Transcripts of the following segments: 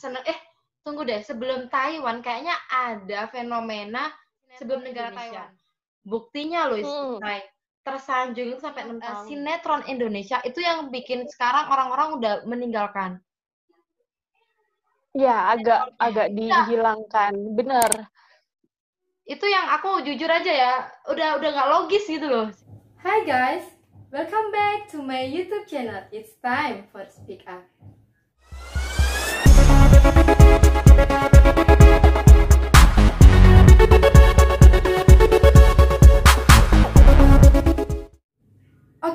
seneng eh tunggu deh sebelum Taiwan kayaknya ada fenomena sebelum negara Indonesia. Taiwan. Buktinya loh hmm. tersanjung itu sampai nonton Sinetron Indonesia itu yang bikin sekarang orang-orang udah meninggalkan. Ya, agak agak nah. dihilangkan, bener. Itu yang aku jujur aja ya, udah udah nggak logis gitu loh. Hai guys, welcome back to my YouTube channel. It's time for Speak Up.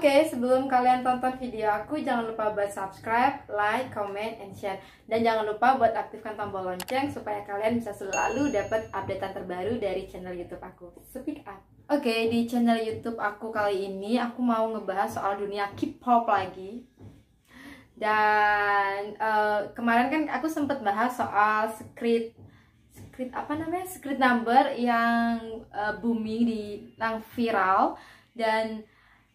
Oke, okay, sebelum kalian tonton video aku, jangan lupa buat subscribe, like, comment, and share. Dan jangan lupa buat aktifkan tombol lonceng supaya kalian bisa selalu dapat updatean terbaru dari channel YouTube aku. Speak up. Oke, okay, di channel YouTube aku kali ini aku mau ngebahas soal dunia K-pop lagi. Dan uh, kemarin kan aku sempat bahas soal script script apa namanya? script number yang uh, booming di yang viral dan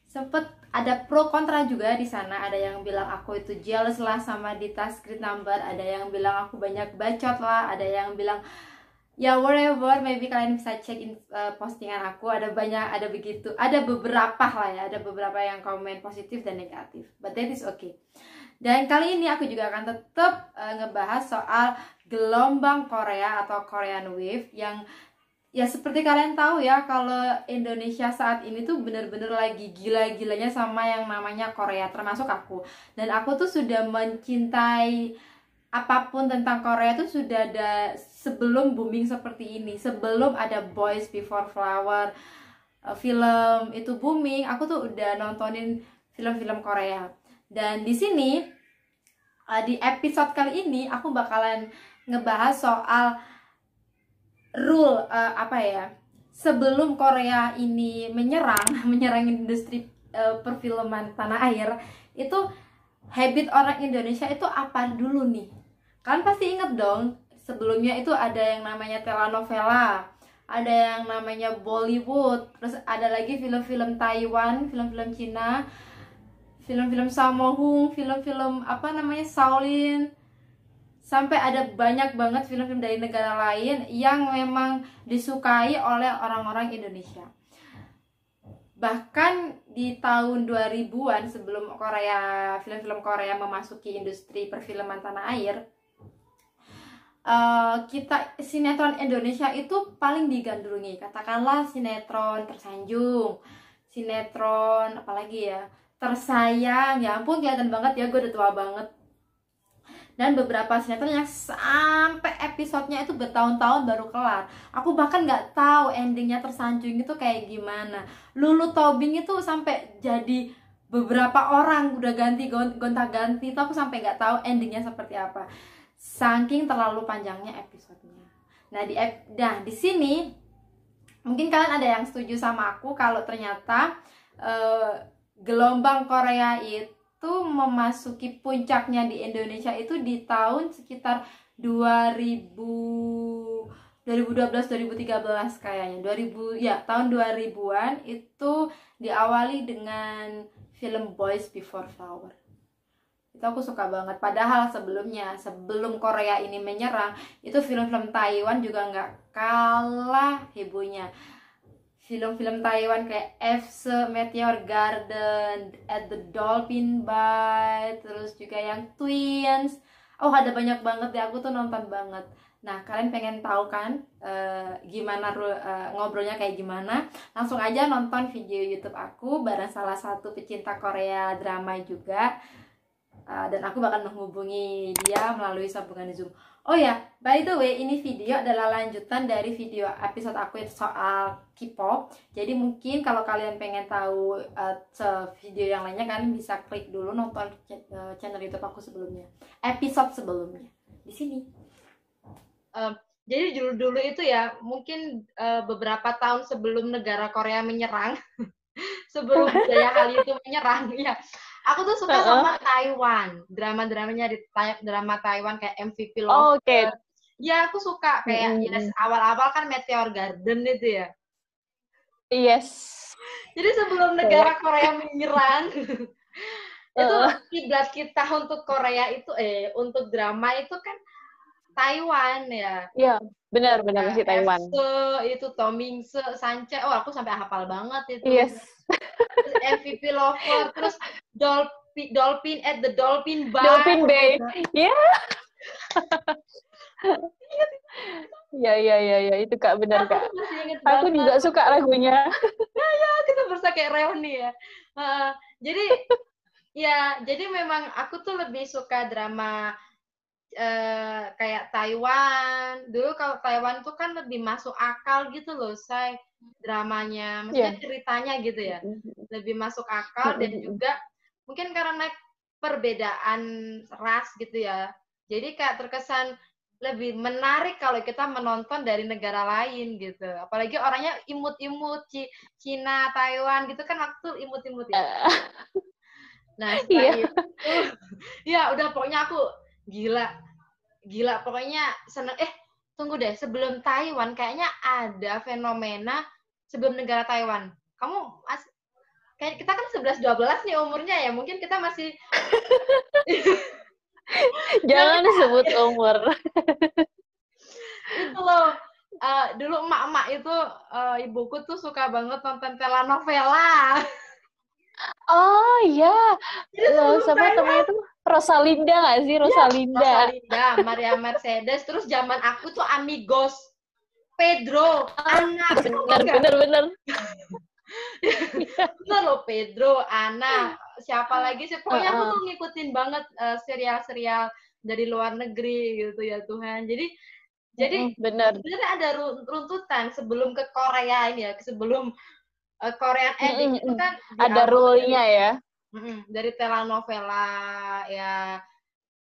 sempet ada pro kontra juga di sana ada yang bilang aku itu jealous lah sama di Dita script number ada yang bilang aku banyak bacot lah ada yang bilang ya whatever maybe kalian bisa cek in, uh, postingan aku ada banyak ada begitu ada beberapa lah ya ada beberapa yang komen positif dan negatif but that is okay dan kali ini aku juga akan tetap uh, eh, ngebahas soal gelombang Korea atau Korean Wave yang ya seperti kalian tahu ya kalau Indonesia saat ini tuh bener-bener lagi gila-gilanya sama yang namanya Korea termasuk aku dan aku tuh sudah mencintai apapun tentang Korea tuh sudah ada sebelum booming seperti ini sebelum ada Boys Before Flower eh, film itu booming aku tuh udah nontonin film-film Korea dan di sini eh, di episode kali ini aku bakalan ngebahas soal rule uh, apa ya sebelum Korea ini menyerang menyerang industri uh, perfilman tanah air itu habit orang Indonesia itu apa dulu nih kan pasti inget dong sebelumnya itu ada yang namanya telenovela ada yang namanya Bollywood terus ada lagi film-film Taiwan film-film Cina film-film Samohung film-film apa namanya Shaolin sampai ada banyak banget film-film dari negara lain yang memang disukai oleh orang-orang Indonesia. Bahkan di tahun 2000-an sebelum Korea film-film Korea memasuki industri perfilman tanah air, Uh, kita sinetron Indonesia itu paling digandrungi katakanlah sinetron tersanjung sinetron apalagi ya tersayang ya ampun kelihatan banget ya gue udah tua banget dan beberapa sinetron yang sampai episodenya itu bertahun-tahun baru kelar aku bahkan nggak tahu endingnya tersanjung itu kayak gimana Lulu Tobing itu sampai jadi beberapa orang udah ganti gonta-ganti tapi aku sampai nggak tahu endingnya seperti apa saking terlalu panjangnya episodenya nah di nah di sini mungkin kalian ada yang setuju sama aku kalau ternyata uh, gelombang Korea itu itu memasuki puncaknya di Indonesia itu di tahun sekitar 2000 2012 2013 kayaknya 2000 ya tahun 2000-an itu diawali dengan film Boys Before Flower itu aku suka banget padahal sebelumnya sebelum Korea ini menyerang itu film-film Taiwan juga nggak kalah hebohnya film-film Taiwan kayak F Meteor Garden, At the Dolphin Bay, terus juga yang Twins. Oh ada banyak banget ya aku tuh nonton banget. Nah kalian pengen tahu kan uh, gimana uh, ngobrolnya kayak gimana? Langsung aja nonton video YouTube aku bareng salah satu pecinta Korea drama juga. Uh, dan aku bakal menghubungi dia melalui sambungan Zoom. Oh ya, by the way, ini video adalah lanjutan dari video episode aku soal K-pop. Jadi mungkin kalau kalian pengen tahu uh, video yang lainnya kan bisa klik dulu nonton eh, channel YouTube aku sebelumnya, episode sebelumnya di sini. Uh, jadi dulu dulu itu ya mungkin uh, beberapa tahun sebelum negara Korea menyerang, sebelum Jaya Hallyu itu menyerang ya Aku tuh suka uh -uh. sama Taiwan, drama-dramanya di drama Taiwan kayak MVP Love Oh, Oke. Okay. Ya aku suka kayak mm. yes, awal-awal kan Meteor Garden itu ya. Yes. Jadi sebelum negara Korea menyerang, itu kiblat kita untuk Korea itu eh untuk drama itu kan Taiwan ya. Iya, benar benar masih Taiwan. Efse, itu Tomingse, Sanche. Oh, aku sampai hafal banget itu. Yes. MVP Lover, terus Dolphin Dolphin at the Dolphin Bar. Dolphin Bay. Iya. Iya, iya, iya, ya, itu kak benar kak. Aku, aku juga suka lagunya. ya, ya, kita bersa kayak reuni ya. Eh, jadi, ya, jadi memang aku tuh lebih suka drama Eh, kayak Taiwan dulu kalau Taiwan tuh kan lebih masuk akal gitu loh saya dramanya maksudnya yeah. ceritanya gitu ya lebih masuk akal dan juga mungkin karena perbedaan ras gitu ya jadi kayak terkesan lebih menarik kalau kita menonton dari negara lain gitu. Apalagi orangnya imut-imut Cina, Taiwan gitu kan waktu imut-imut ya. Eh. nah, iya. itu ya udah pokoknya aku gila gila pokoknya seneng eh tunggu deh sebelum Taiwan kayaknya ada fenomena sebelum negara Taiwan kamu as, kayak kita kan 11 12 nih umurnya ya mungkin kita masih jangan nah, sebut umur itu loh uh, dulu emak-emak itu uh, ibuku tuh suka banget nonton telenovela oh iya Jadi, loh sama temen itu Rosalinda gak sih? Iya, Rosalinda. Ya, Rosalinda, Maria Mercedes. Terus zaman aku tuh Amigos. Pedro, Ana. Ah, bener, bener, bener. bener loh, Pedro, Ana. Siapa ah, lagi sih? Pokoknya ah, aku tuh ngikutin banget serial eh, serial-serial dari luar negeri gitu ya Tuhan. Jadi jadi benar. bener ada runtutan sebelum ke Korea ini ya, sebelum uh, Korean ending mm -hmm. itu kan ada rule-nya ya dari telenovela ya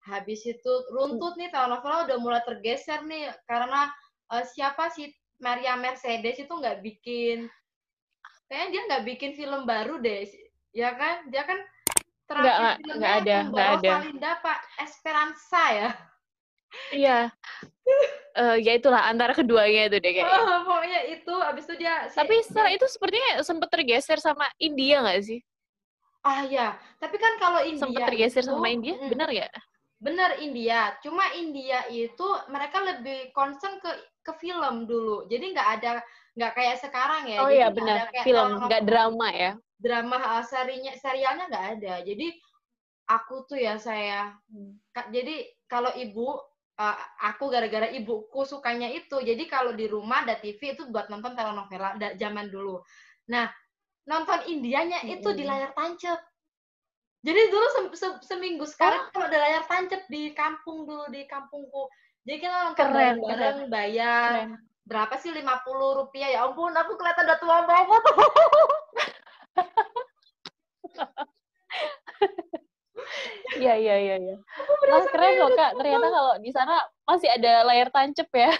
habis itu runtut nih telenovela udah mulai tergeser nih karena uh, siapa sih Maria Mercedes itu nggak bikin kayaknya dia nggak bikin film baru deh ya kan dia kan terakhir nggak, nggak ada nggak ada Linda Pak Esperanza ya iya uh, ya itulah antara keduanya itu deh kayaknya oh, pokoknya itu abis itu dia tapi setelah itu sepertinya sempat tergeser sama India nggak sih Ah ya, tapi kan kalau India sempat tergeser itu, sama India, hmm, benar ya? Benar India. Cuma India itu mereka lebih concern ke ke film dulu. Jadi nggak ada nggak kayak sekarang ya. Oh iya benar. Film nggak drama ya. Drama eh, serinya serialnya nggak ada. Jadi aku tuh ya saya hmm, jadi kalau ibu eh, aku gara-gara ibuku sukanya itu. Jadi kalau di rumah ada TV itu buat nonton telenovela zaman dulu. Nah, nonton Indianya itu di layar tancap. Jadi dulu se se seminggu sekali oh. kalau ada layar tancap di kampung dulu di kampungku. Jadi kita nonton keren, bareng keren. bayar keren. berapa sih lima puluh rupiah ya ampun aku kelihatan udah tua banget. Iya iya iya iya. Wah, keren loh Kak, ternyata gitu. kalau di sana masih ada layar tancap ya.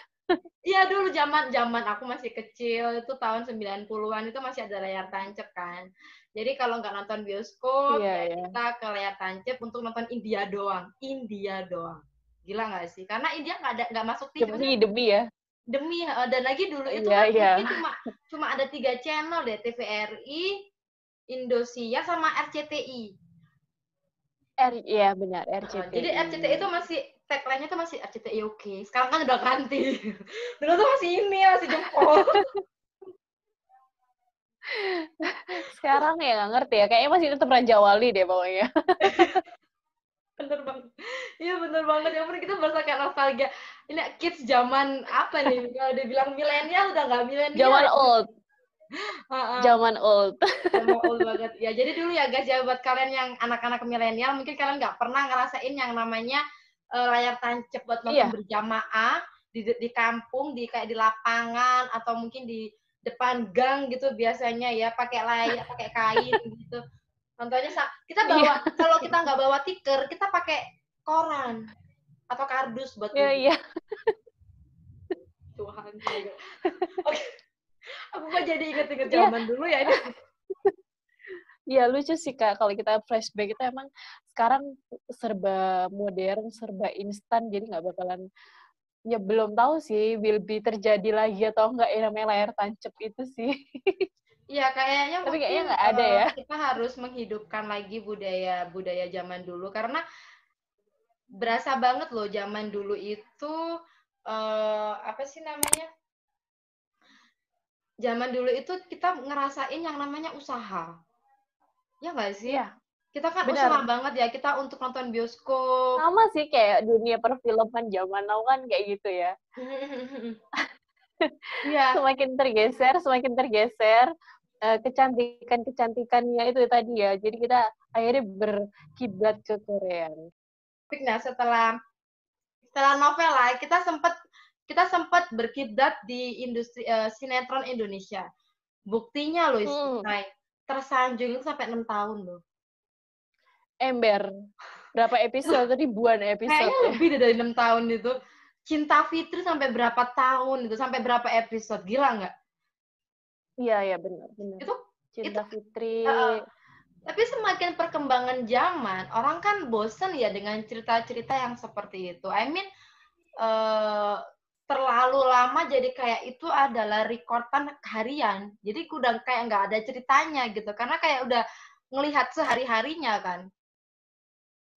Iya dulu zaman zaman aku masih kecil itu tahun 90-an itu masih ada layar tancap kan. Jadi kalau nggak nonton bioskop yeah, ya yeah. kita ke layar tancap untuk nonton India doang. India doang. Gila nggak sih? Karena India nggak ada nggak masuk TV. Demi demi ya. Demi dan lagi dulu itu yeah, kan yeah. cuma cuma ada tiga channel deh TVRI, Indosiar sama RCTI. R, ya benar RCTI. jadi RCTI itu masih tagline-nya tuh masih RCTI iya oke. Okay. Sekarang kan udah ganti. Dulu tuh masih ini, masih jempol. Sekarang ya nggak ngerti ya. Kayaknya masih tetap Raja Wali deh pokoknya. bener banget. Iya bener banget. Yang penting kita merasa kayak nostalgia. Ini kids zaman apa nih? Kalau dia bilang milenial udah nggak milenial. Zaman old. Zaman old. Zaman old banget. Ya jadi dulu ya guys ya buat kalian yang anak-anak milenial mungkin kalian nggak pernah ngerasain yang namanya uh, layar tancap buat nonton iya. berjamaah di di kampung di kayak di lapangan atau mungkin di depan gang gitu biasanya ya pakai layar pakai kain gitu nontonnya kita iya. bawa iya. kalau kita nggak bawa tiker kita pakai koran atau kardus buat iya, iya. Tuhan oke aku kok jadi inget-inget iya. zaman iya. dulu ya ini Iya lucu sih kak kalau kita flashback kita emang sekarang serba modern, serba instan, jadi nggak bakalan ya belum tahu sih will be terjadi lagi atau enggak ya namanya layar tancap itu sih. Iya kayaknya tapi kayaknya nggak ada eh, ya. Kita harus menghidupkan lagi budaya budaya zaman dulu karena berasa banget loh zaman dulu itu uh, apa sih namanya? Zaman dulu itu kita ngerasain yang namanya usaha. Ya nggak sih? Iya kita kan Bener. sama banget ya kita untuk nonton bioskop sama sih kayak dunia perfilman zaman now kan kayak gitu ya yeah. semakin tergeser semakin tergeser eh, kecantikan kecantikannya itu tadi ya jadi kita akhirnya berkiblat ke Korean nah setelah setelah novel lah kita sempat kita sempat berkiblat di industri uh, sinetron Indonesia buktinya loh hmm. tersanjung itu sampai enam tahun loh ember berapa episode tadi buan episode kayaknya ya. lebih dari enam tahun itu cinta Fitri sampai berapa tahun itu sampai berapa episode gila nggak iya iya benar benar itu cinta itu, Fitri uh, tapi semakin perkembangan zaman orang kan bosen ya dengan cerita-cerita yang seperti itu I mean uh, terlalu lama jadi kayak itu adalah rekordan harian jadi udah kayak nggak ada ceritanya gitu karena kayak udah ngelihat sehari harinya kan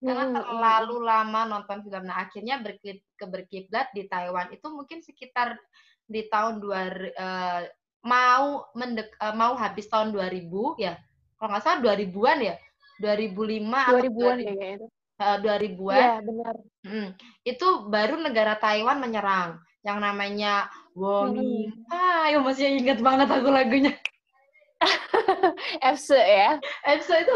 karena hmm, terlalu hmm. lama nonton film. Nah, akhirnya berkit, ke berkiblat di Taiwan itu mungkin sekitar di tahun dua uh, mau mendek uh, mau habis tahun 2000 ya. Kalau nggak salah 2000-an ya. 2005 2000-an 2000, ya, itu. Uh, 2000-an. Iya, benar. Hmm. Itu baru negara Taiwan menyerang yang namanya Wong Hmm. Ah, ya masih ingat banget aku lagunya. EFSE ya. EFSE itu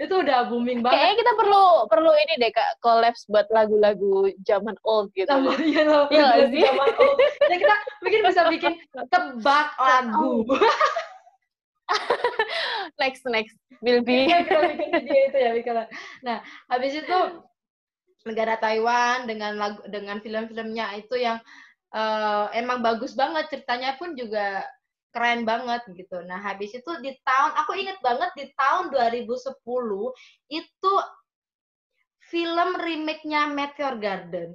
itu udah booming banget. Kayaknya kita perlu perlu ini deh Kak, collabs buat lagu-lagu zaman old gitu. Sama iya loh. Iya lagu-lagu Zaman old. Ya kita mungkin bisa bikin tebak lagu. next next will be. Ya, kita bikin itu ya Nah, habis itu negara Taiwan dengan lagu dengan film-filmnya itu yang uh, emang bagus banget ceritanya pun juga keren banget gitu. Nah, habis itu di tahun aku inget banget di tahun 2010 itu film remake-nya Meteor Garden.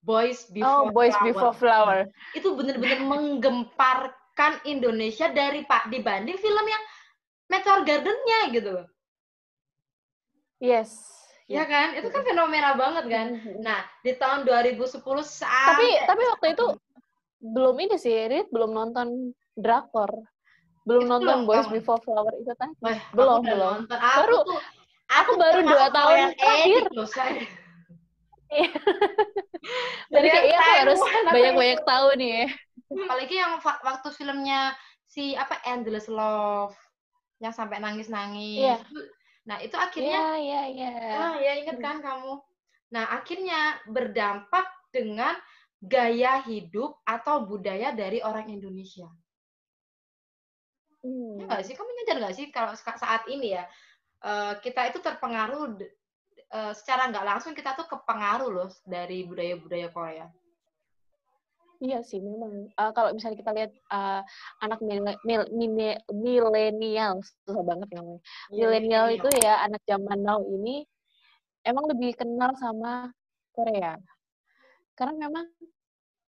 Boys Before oh, Boys Flower. Before Flower. Itu benar-benar menggemparkan Indonesia dari Pak dibanding film yang Meteor Garden-nya gitu Yes. Ya kan? Itu kan fenomena banget kan. Mm-hmm. Nah, di tahun 2010 saat. Tapi tapi waktu itu belum ini sih, Rit belum nonton drakor. Belum itu nonton Boys kamu. Before Flower itu tadi. Kan? belum, belum. Aku baru tuh, aku, aku baru dua tahun eh, terakhir. Gitu, iya. Jadi kayak iya harus banyak-banyak tahu nih. Ya. Hmm, apalagi yang waktu filmnya si apa Endless Love yang sampai nangis-nangis. Yeah. Nah, itu akhirnya Iya, yeah, iya. Ah, ya ingat kan kamu. Nah, akhirnya berdampak dengan gaya hidup atau budaya dari orang Indonesia. Hmm. Ya nggak sih, kamu nyadar nggak sih kalau saat ini ya eh, kita itu terpengaruh eh, secara nggak langsung kita tuh kepengaruh loh dari budaya-budaya Korea. Iya sih memang. Uh, kalau misalnya kita lihat uh, anak milenial susah banget namanya. Iya, iya, milenial iya. itu ya anak zaman now ini emang lebih kenal sama Korea karena memang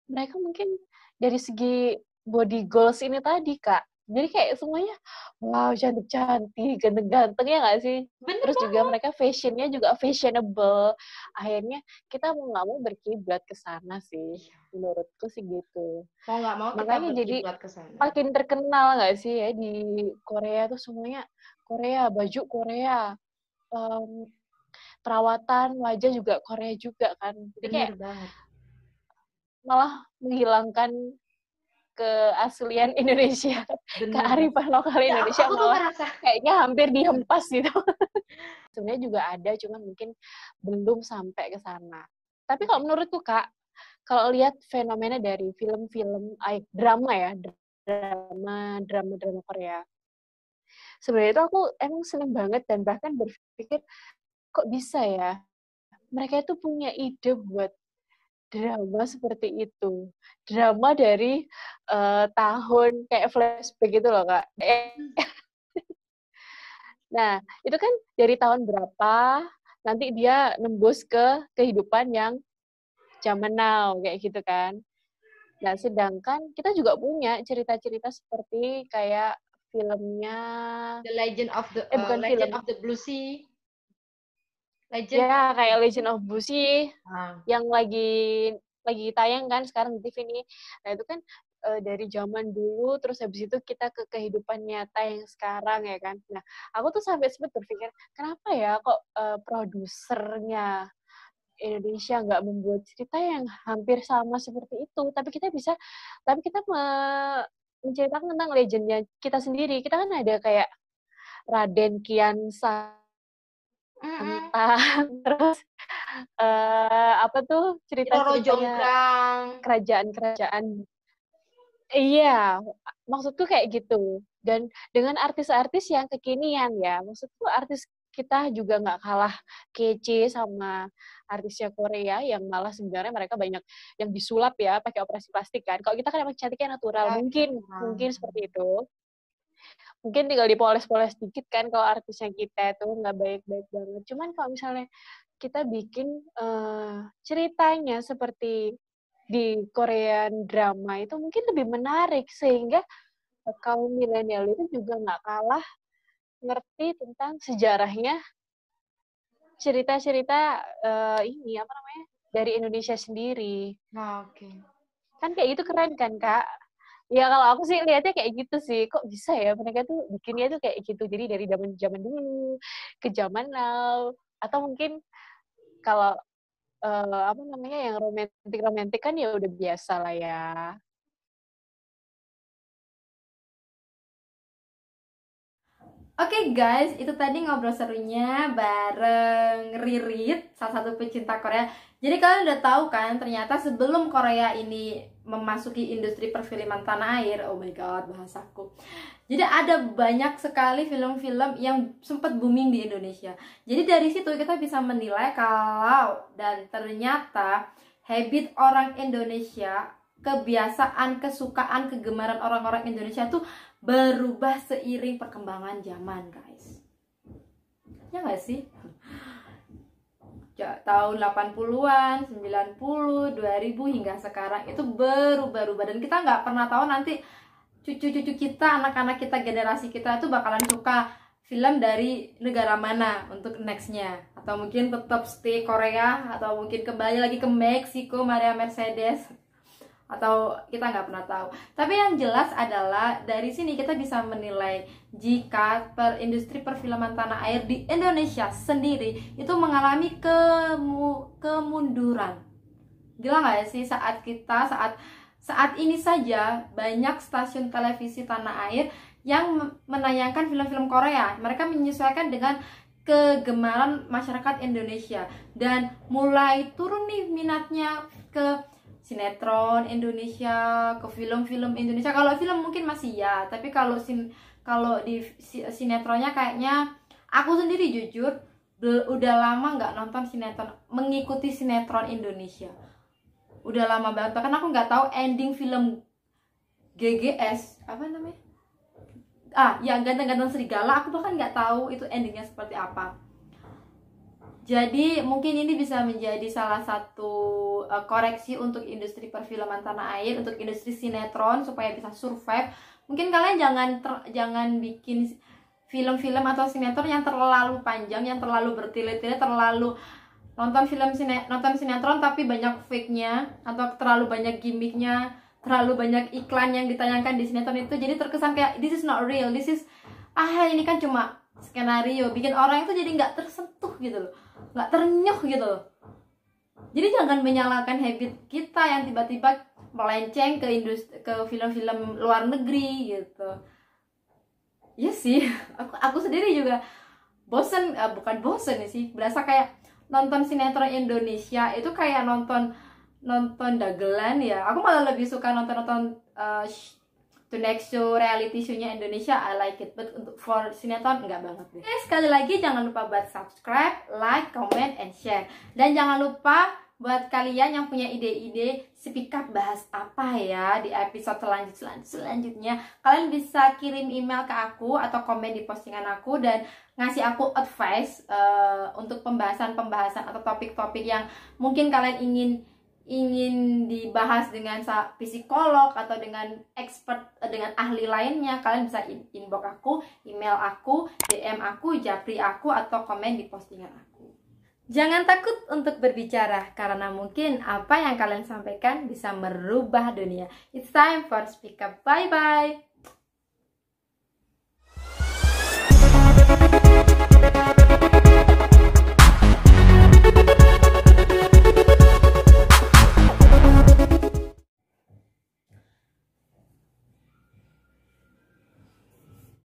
mereka mungkin dari segi body goals ini tadi kak jadi kayak semuanya wow cantik cantik ganteng ganteng ya nggak sih Bener terus banget. juga mereka fashionnya juga fashionable akhirnya kita mau nggak mau berkiblat ke sana sih iya. menurutku sih gitu mau nggak mau makanya jadi kesana. makin terkenal nggak sih ya di Korea tuh semuanya Korea baju Korea um, perawatan wajah juga Korea juga kan jadi kayak malah menghilangkan keaslian Indonesia, kearifan lokal ya, Indonesia aku, malah kayaknya hampir dihempas gitu. Sebenarnya juga ada, cuma mungkin belum sampai ke sana. Tapi kalau menurutku kak, kalau lihat fenomena dari film-film eh, drama ya, drama drama drama Korea, sebenarnya itu aku emang seneng banget dan bahkan berpikir kok bisa ya mereka itu punya ide buat drama seperti itu. Drama dari uh, tahun kayak flashback gitu loh, Kak. Hmm. Eh. nah, itu kan dari tahun berapa, nanti dia nembus ke kehidupan yang zaman now, kayak gitu kan. Nah, sedangkan kita juga punya cerita-cerita seperti kayak filmnya The Legend of the eh, eh bukan uh, Legend film. of the Blue Sea. Legend. Ya, kayak Legend of Busi ah. yang lagi lagi tayang kan sekarang di TV ini. Nah, itu kan e, dari zaman dulu terus habis itu kita ke kehidupan nyata yang sekarang ya kan. Nah, aku tuh sampai sempat berpikir, kenapa ya kok e, produsernya Indonesia nggak membuat cerita yang hampir sama seperti itu, tapi kita bisa tapi kita me, menceritakan tentang legendnya kita sendiri. Kita kan ada kayak Raden Kian San tentang terus uh, apa tuh cerita ceritanya kerajaan-kerajaan iya maksudku kayak gitu dan dengan artis-artis yang kekinian ya maksudku artis kita juga nggak kalah kece sama artisnya Korea yang malah sebenarnya mereka banyak yang disulap ya pakai operasi plastik kan. Kalau kita kan emang cantiknya natural, ya, mungkin ya. mungkin seperti itu mungkin tinggal dipoles-poles dikit kan kalau artisnya kita itu nggak baik-baik banget. Cuman kalau misalnya kita bikin uh, ceritanya seperti di Korean drama itu mungkin lebih menarik sehingga kaum milenial itu juga nggak kalah ngerti tentang sejarahnya cerita-cerita uh, ini apa namanya dari Indonesia sendiri. Nah, oke. Okay. Kan kayak gitu keren kan kak? ya kalau aku sih lihatnya kayak gitu sih kok bisa ya mereka tuh bikinnya tuh kayak gitu jadi dari zaman zaman dulu ke zaman now atau mungkin kalau uh, apa namanya yang romantis romantis kan ya udah biasa lah ya Oke okay guys, itu tadi ngobrol serunya bareng Ririt, salah satu pecinta Korea. Jadi kalian udah tahu kan, ternyata sebelum Korea ini memasuki industri perfilman tanah air, oh my god bahasaku. Jadi ada banyak sekali film-film yang sempat booming di Indonesia. Jadi dari situ kita bisa menilai kalau dan ternyata habit orang Indonesia, kebiasaan, kesukaan, kegemaran orang-orang Indonesia tuh berubah seiring perkembangan zaman guys ya nggak sih tahun 80-an, 90, 2000 hingga sekarang itu berubah-ubah dan kita nggak pernah tahu nanti cucu-cucu kita, anak-anak kita, generasi kita itu bakalan suka film dari negara mana untuk nextnya atau mungkin tetap stay Korea atau mungkin kembali lagi ke Meksiko Maria Mercedes atau kita nggak pernah tahu. Tapi yang jelas adalah dari sini kita bisa menilai jika per industri perfilman tanah air di Indonesia sendiri itu mengalami kemu kemunduran. Gila nggak ya sih saat kita saat saat ini saja banyak stasiun televisi tanah air yang menayangkan film-film Korea. Mereka menyesuaikan dengan kegemaran masyarakat Indonesia dan mulai turun nih minatnya ke sinetron Indonesia ke film-film Indonesia kalau film mungkin masih ya tapi kalau sin kalau di sinetronnya kayaknya aku sendiri jujur udah lama nggak nonton sinetron mengikuti sinetron Indonesia udah lama banget bahkan aku nggak tahu ending film GGS apa namanya ah yang ganteng-ganteng serigala aku bahkan nggak tahu itu endingnya seperti apa jadi mungkin ini bisa menjadi salah satu uh, koreksi untuk industri perfilman tanah air, untuk industri sinetron supaya bisa survive. Mungkin kalian jangan ter, jangan bikin film-film atau sinetron yang terlalu panjang, yang terlalu bertele-tele, terlalu nonton film sine, nonton sinetron tapi banyak fake-nya atau terlalu banyak gimmicknya, terlalu banyak iklan yang ditayangkan di sinetron itu jadi terkesan kayak this is not real, this is ah ini kan cuma skenario bikin orang itu jadi nggak tersentuh gitu loh nggak ternyuh gitu jadi jangan menyalahkan habit kita yang tiba-tiba melenceng ke industri ke film-film luar negeri gitu ya sih aku aku sendiri juga bosen uh, bukan bosen sih berasa kayak nonton sinetron Indonesia itu kayak nonton nonton dagelan ya aku malah lebih suka nonton nonton uh, eh, The Next Show reality show-nya Indonesia I like it but untuk for sinetron enggak banget deh. Oke, sekali lagi jangan lupa buat subscribe, like, comment and share. Dan jangan lupa buat kalian yang punya ide-ide speak up bahas apa ya di episode selanjut, selanjutnya kalian bisa kirim email ke aku atau komen di postingan aku dan ngasih aku advice uh, untuk pembahasan-pembahasan atau topik-topik yang mungkin kalian ingin ingin dibahas dengan psikolog atau dengan expert eh, dengan ahli lainnya kalian bisa inbox aku, email aku, DM aku, japri aku atau komen di postingan aku. Jangan takut untuk berbicara karena mungkin apa yang kalian sampaikan bisa merubah dunia. It's time for speak up. Bye bye.